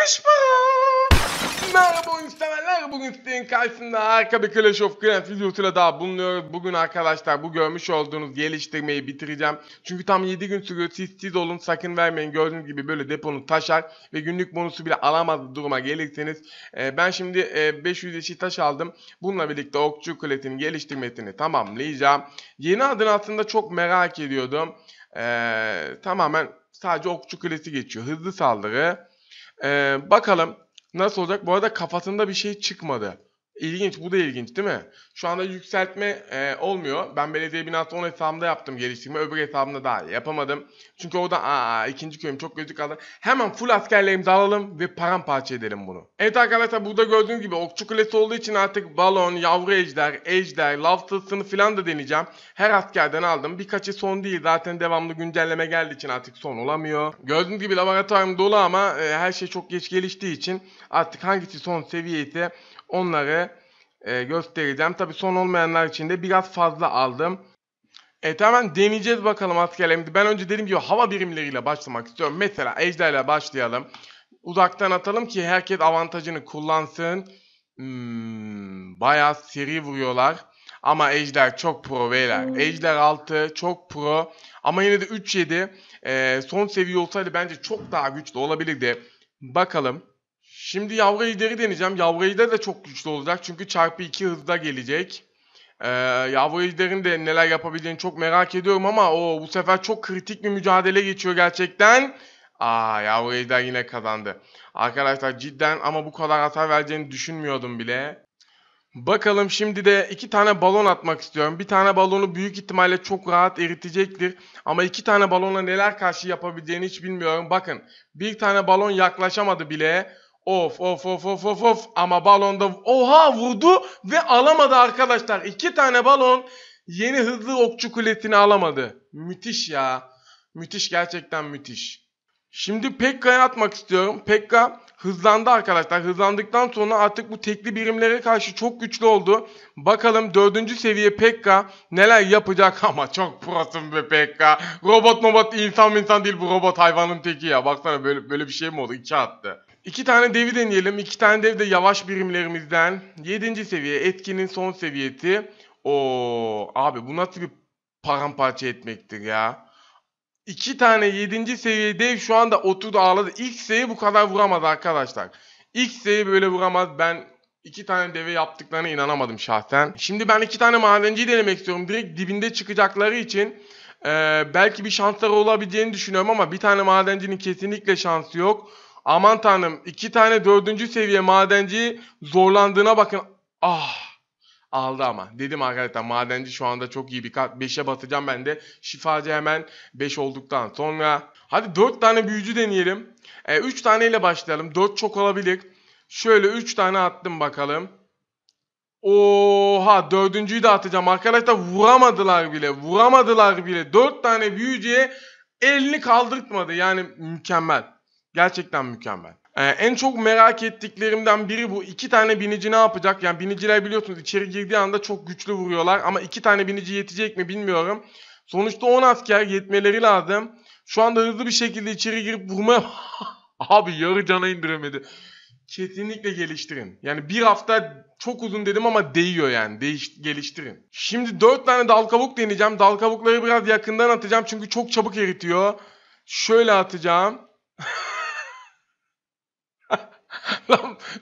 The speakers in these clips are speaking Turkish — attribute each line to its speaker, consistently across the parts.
Speaker 1: Konuşma. Merhaba oyunseverler. Bugün sizin karşısında harika bir Clash of Clans videosuyla daha bulunuyoruz. Bugün arkadaşlar bu görmüş olduğunuz geliştirmeyi bitireceğim. Çünkü tam 7 gün sürüyor. Siz siz olun sakın vermeyin. Gördüğünüz gibi böyle deponu taşar ve günlük bonusu bile alamaz duruma gelirseniz. E, ben şimdi e, 500 yeşil taş aldım. Bununla birlikte okçu kulesinin geliştirmesini tamamlayacağım. Yeni adını aslında çok merak ediyordum. E, tamamen sadece okçu kulesi geçiyor. Hızlı saldırı ee, bakalım nasıl olacak. Bu arada kafasında bir şey çıkmadı. İlginç bu da ilginç değil mi? Şu anda yükseltme e, olmuyor. Ben belediye binası 10 hesabımda yaptım geliştirme. Öbür hesabımda daha yapamadım. Çünkü orada aa ikinci köyüm çok gözü kaldı. Hemen full askerlerimizi alalım ve paramparça edelim bunu. Evet arkadaşlar burada gördüğünüz gibi okçu kulesi olduğu için artık balon, yavru ejder, ejder, lav tılsını falan da deneyeceğim. Her askerden aldım. Birkaçı son değil. Zaten devamlı güncelleme geldiği için artık son olamıyor. Gördüğünüz gibi laboratuvarım dolu ama e, her şey çok geç geliştiği için artık hangisi son seviyeyse Onları e, göstereceğim. Tabi son olmayanlar için de biraz fazla aldım. Evet hemen deneyeceğiz bakalım askerlerimizi. Ben önce dedim ki hava birimleriyle başlamak istiyorum. Mesela Ejder ile başlayalım. Uzaktan atalım ki herkes avantajını kullansın. Hmm, bayağı seri vuruyorlar. Ama Ejder çok pro beyler. Hmm. Ejder 6 çok pro. Ama yine de 3-7 e, son seviye olsaydı bence çok daha güçlü olabilirdi. Bakalım. Şimdi Yavra Lider'i deneyeceğim. Yavra Lider de çok güçlü olacak. Çünkü çarpı 2 hızda gelecek. Ee, Yavru Lider'in de neler yapabileceğini çok merak ediyorum ama o bu sefer çok kritik bir mücadele geçiyor gerçekten. Aa Yavru Lider yine kazandı. Arkadaşlar cidden ama bu kadar hata vereceğini düşünmüyordum bile. Bakalım şimdi de iki tane balon atmak istiyorum. Bir tane balonu büyük ihtimalle çok rahat eritecektir. Ama iki tane balona neler karşı yapabileceğini hiç bilmiyorum. Bakın bir tane balon yaklaşamadı bile. Of of of of of of ama balonda oha vurdu ve alamadı arkadaşlar. İki tane balon yeni hızlı okçu kuletini alamadı. Müthiş ya. Müthiş gerçekten müthiş. Şimdi Pekka'ya atmak istiyorum. Pekka hızlandı arkadaşlar. Hızlandıktan sonra artık bu tekli birimlere karşı çok güçlü oldu. Bakalım dördüncü seviye Pekka neler yapacak ama çok prosum be Pekka. Robot robot insan insan değil bu robot hayvanın teki ya. Baksana böyle, böyle bir şey mi oldu? İki attı. İki tane devi deneyelim. İki tane dev de yavaş birimlerimizden. Yedinci seviye etkinin son seviyeti. O abi bu nasıl bir paramparça etmektir ya. İki tane yedinci seviye dev şu anda oturdu ağladı. İlk X'e'yi bu kadar vuramadı arkadaşlar. İlk X'e'yi böyle vuramaz. Ben iki tane deve yaptıklarına inanamadım şahsen. Şimdi ben iki tane madenciyi denemek istiyorum. Direkt dibinde çıkacakları için e, belki bir şansları olabileceğini düşünüyorum ama bir tane madencinin kesinlikle şansı yok. Aman tanrım iki tane dördüncü seviye madenci zorlandığına bakın. Ah aldı ama. Dedim arkadaşlar madenci şu anda çok iyi bir kart. beşe basacağım ben de. Şifacı hemen beş olduktan sonra. Hadi dört tane büyücü deneyelim. 3 e, taneyle başlayalım. Dört çok olabilir. Şöyle üç tane attım bakalım. Oha dördüncüyü de atacağım. Arkadaşlar vuramadılar bile. Vuramadılar bile. Dört tane büyücüye elini kaldırtmadı. Yani mükemmel. Gerçekten mükemmel. Ee, en çok merak ettiklerimden biri bu. İki tane binici ne yapacak? Yani biniciler biliyorsunuz içeri girdiği anda çok güçlü vuruyorlar. Ama iki tane binici yetecek mi bilmiyorum. Sonuçta 10 asker yetmeleri lazım. Şu anda hızlı bir şekilde içeri girip vurma... Abi yarı cana indiremedi. Kesinlikle geliştirin. Yani bir hafta çok uzun dedim ama değiyor yani. Değiş, geliştirin. Şimdi 4 tane dal kabuk deneyeceğim. Dal kabukları biraz yakından atacağım çünkü çok çabuk eritiyor. Şöyle atacağım.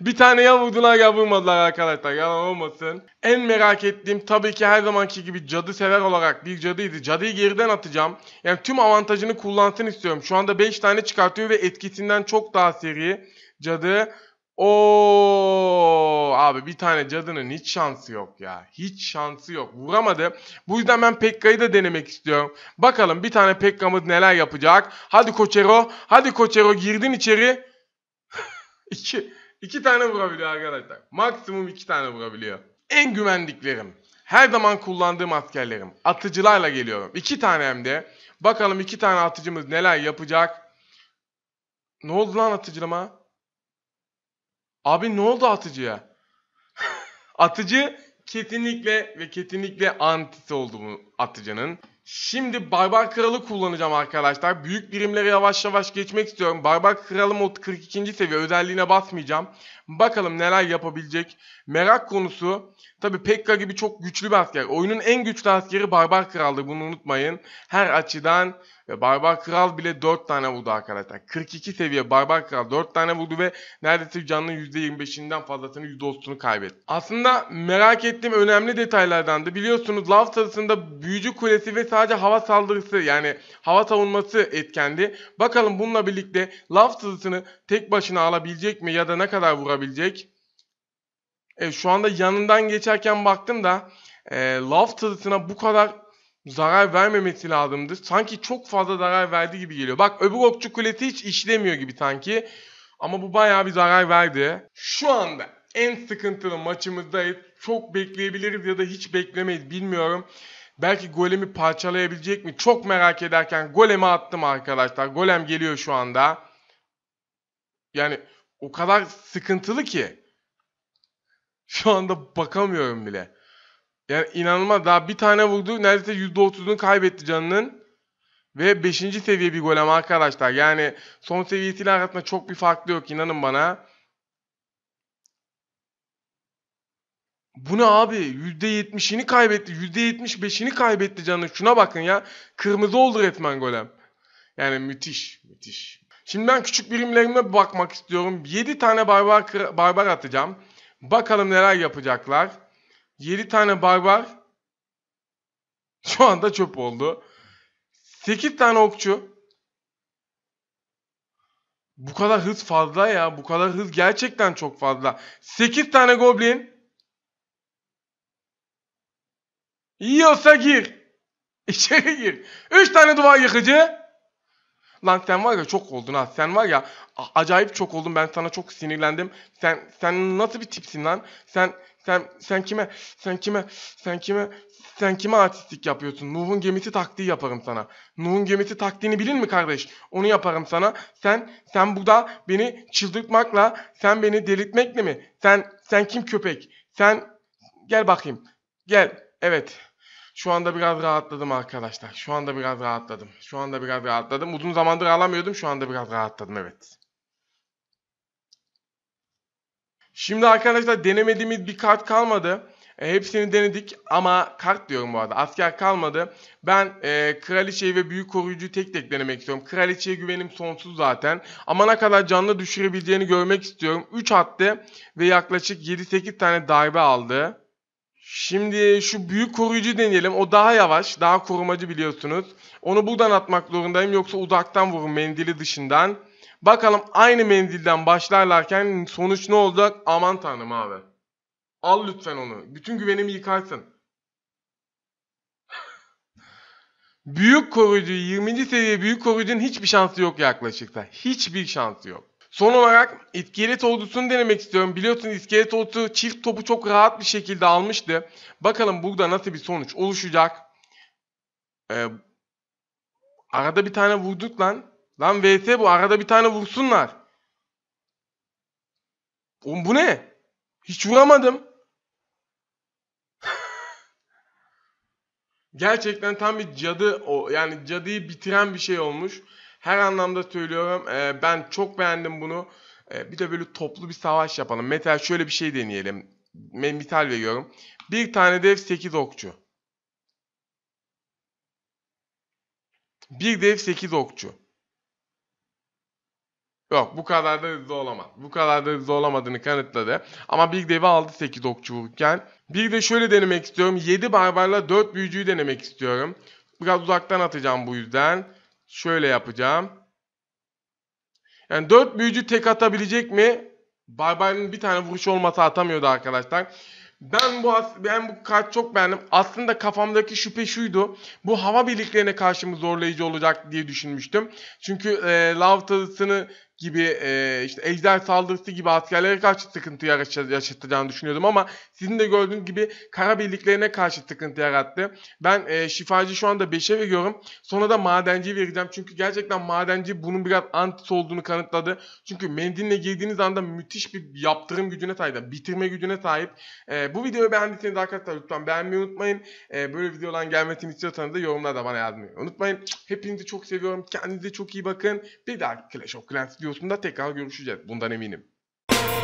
Speaker 1: bir tane yavurdular ya vurmadılar arkadaşlar yalan olmasın. En merak ettiğim tabii ki her zamanki gibi cadı sever olarak bir cadıydı. Cadıyı geriden atacağım. Yani tüm avantajını kullansın istiyorum. Şu anda 5 tane çıkartıyor ve etkisinden çok daha seri cadı. O abi bir tane cadının hiç şansı yok ya. Hiç şansı yok. Vuramadı. Bu yüzden ben Pekka'yı da denemek istiyorum. Bakalım bir tane Pekka'mız neler yapacak. Hadi Koçero. Hadi Koçero girdin içeri. İki, iki tane vurabiliyor arkadaşlar. Maksimum iki tane vurabiliyor. En güvendiklerim. Her zaman kullandığım askerlerim. Atıcılarla geliyorum. İki tane hem de. Bakalım iki tane atıcımız neler yapacak. Ne oldu lan atıcılama? Abi ne oldu atıcıya? atıcı kesinlikle ve kesinlikle antisi oldu bu atıcının. Şimdi Barbar Kralı kullanacağım arkadaşlar. Büyük birimlere yavaş yavaş geçmek istiyorum. Barbar Kralı mod 42. seviye özelliğine basmayacağım. Bakalım neler yapabilecek. Merak konusu. Tabi Pekka gibi çok güçlü bir asker. Oyunun en güçlü askeri Barbar Kral'dır bunu unutmayın. Her açıdan ve Barbar Kral bile 4 tane vurdu arkadaşlar. 42 seviye Barbar Kral 4 tane vurdu ve neredeyse canlı %25'inden fazlasını %30'unu kaybetti. Aslında merak ettiğim önemli detaylardan da biliyorsunuz Love sarısında büyücü kulesi ve sadece hava saldırısı yani hava savunması etkendi. Bakalım bununla birlikte Love sarısını tek başına alabilecek mi ya da ne kadar vurabilecek? Evet şu anda yanından geçerken baktım da e, Love tadısına bu kadar zarar vermemesi lazımdır. Sanki çok fazla zarar verdi gibi geliyor. Bak öbür okçu kuleti hiç işlemiyor gibi sanki. Ama bu bayağı bir zarar verdi. Şu anda en sıkıntılı maçımızdayız. Çok bekleyebiliriz ya da hiç beklemeyiz bilmiyorum. Belki golemi parçalayabilecek mi? Çok merak ederken golemi attım arkadaşlar. Golem geliyor şu anda. Yani o kadar sıkıntılı ki. Şu anda bakamıyorum bile. Yani inanılmaz. Daha bir tane vurdu. Neredeyse %30'unu kaybetti canının. Ve 5. seviye bir golem arkadaşlar. Yani son seviyesiyle arasında çok bir farklı yok inanın bana. Bu ne abi? %70'ini kaybetti. %75'ini kaybetti canım. Şuna bakın ya. Kırmızı oldu etmen golem. Yani müthiş. Müthiş. Şimdi ben küçük birimlerime bakmak istiyorum. 7 tane barbar, barbar atacağım. Bakalım neler yapacaklar. 7 tane barbar şu anda çöp oldu. 8 tane okçu. Bu kadar hız fazla ya. Bu kadar hız gerçekten çok fazla. 8 tane goblin. Yiyorsa gir. İçeri gir. 3 tane duvar yıkıcı. Lan sen var ya çok oldun ha. Sen var ya acayip çok oldun. Ben sana çok sinirlendim. Sen sen nasıl bir tipsin lan? Sen sen sen kime sen kime sen kime sen kime artistlik yapıyorsun? Nuh'un gemisi taktiği yaparım sana. Nuh'un gemisi taktiğini bilin mi kardeş? Onu yaparım sana. Sen sen bu da beni çıldırtmakla, sen beni delirtmekle mi? Sen sen kim köpek? Sen gel bakayım. Gel. Evet. Şu anda biraz rahatladım arkadaşlar. Şu anda biraz rahatladım. Şu anda biraz rahatladım. Uzun zamandır alamıyordum. Şu anda biraz rahatladım evet. Şimdi arkadaşlar denemediğimiz bir kart kalmadı. E, hepsini denedik ama kart diyorum bu arada. Asker kalmadı. Ben e, kraliçeyi ve büyük koruyucuyu tek tek denemek istiyorum. Kraliçeye güvenim sonsuz zaten. Ama ne kadar canlı düşürebileceğini görmek istiyorum. 3 attı ve yaklaşık 7-8 tane darbe aldı. Şimdi şu büyük koruyucu deneyelim. O daha yavaş, daha korumacı biliyorsunuz. Onu buradan atmak zorundayım yoksa uzaktan vurun mendili dışından. Bakalım aynı mendilden başlarlarken sonuç ne olacak? Aman tanrım abi. Al lütfen onu. Bütün güvenimi yıkarsın. büyük koruyucu 20. seviye büyük koruyucunun hiçbir şansı yok yaklaşıkta. Hiçbir şansı yok. Son olarak iskelet ordusunu denemek istiyorum. Biliyorsunuz iskelet ordusu çift topu çok rahat bir şekilde almıştı. Bakalım burada nasıl bir sonuç oluşacak. Ee, arada bir tane vurduk lan. Lan VS bu arada bir tane vursunlar. Oğlum bu ne? Hiç vuramadım. Gerçekten tam bir cadı yani cadıyı bitiren bir şey olmuş. Her anlamda söylüyorum. E, ben çok beğendim bunu. E, bir de böyle toplu bir savaş yapalım. Metal şöyle bir şey deneyelim. Ben misal veriyorum. Bir tane dev 8 okçu. Bir dev 8 okçu. Yok bu kadar da hızlı olamaz. Bu kadar da hızlı olamadığını kanıtladı. Ama bir devi aldı 8 okçu vururken. Bir de şöyle denemek istiyorum. 7 barbarla 4 büyücüyü denemek istiyorum. Biraz uzaktan atacağım bu yüzden. Şöyle yapacağım. Yani 4 büyücü tek atabilecek mi? Barbar'ın bir tane vuruş olmasa atamıyordu arkadaşlar. Ben bu ben bu kart çok beğendim. Aslında kafamdaki şüphe şuydu. Bu hava birliklerine karşı mı zorlayıcı olacak diye düşünmüştüm. Çünkü e, lav tadısını gibi e, işte ejder saldırısı gibi askerlere karşı sıkıntı yaşatacağını düşünüyordum ama sizin de gördüğünüz gibi kara birliklerine karşı sıkıntı yarattı. Ben e, şifacı şu anda 5'e veriyorum. Sonra da madenci vereceğim. Çünkü gerçekten madenci bunun biraz antis olduğunu kanıtladı. Çünkü mendille girdiğiniz anda müthiş bir yaptırım gücüne sahip. Bitirme gücüne sahip. E, bu videoyu beğendiyseniz arkadaşlar lütfen beğenmeyi unutmayın. E, böyle videoların gelmesini istiyorsanız da yorumlarda bana yazmayı unutmayın. Hepinizi çok seviyorum. Kendinize çok iyi bakın. Bir daha Clash of Clans videosunda tekrar görüşeceğiz. Bundan eminim.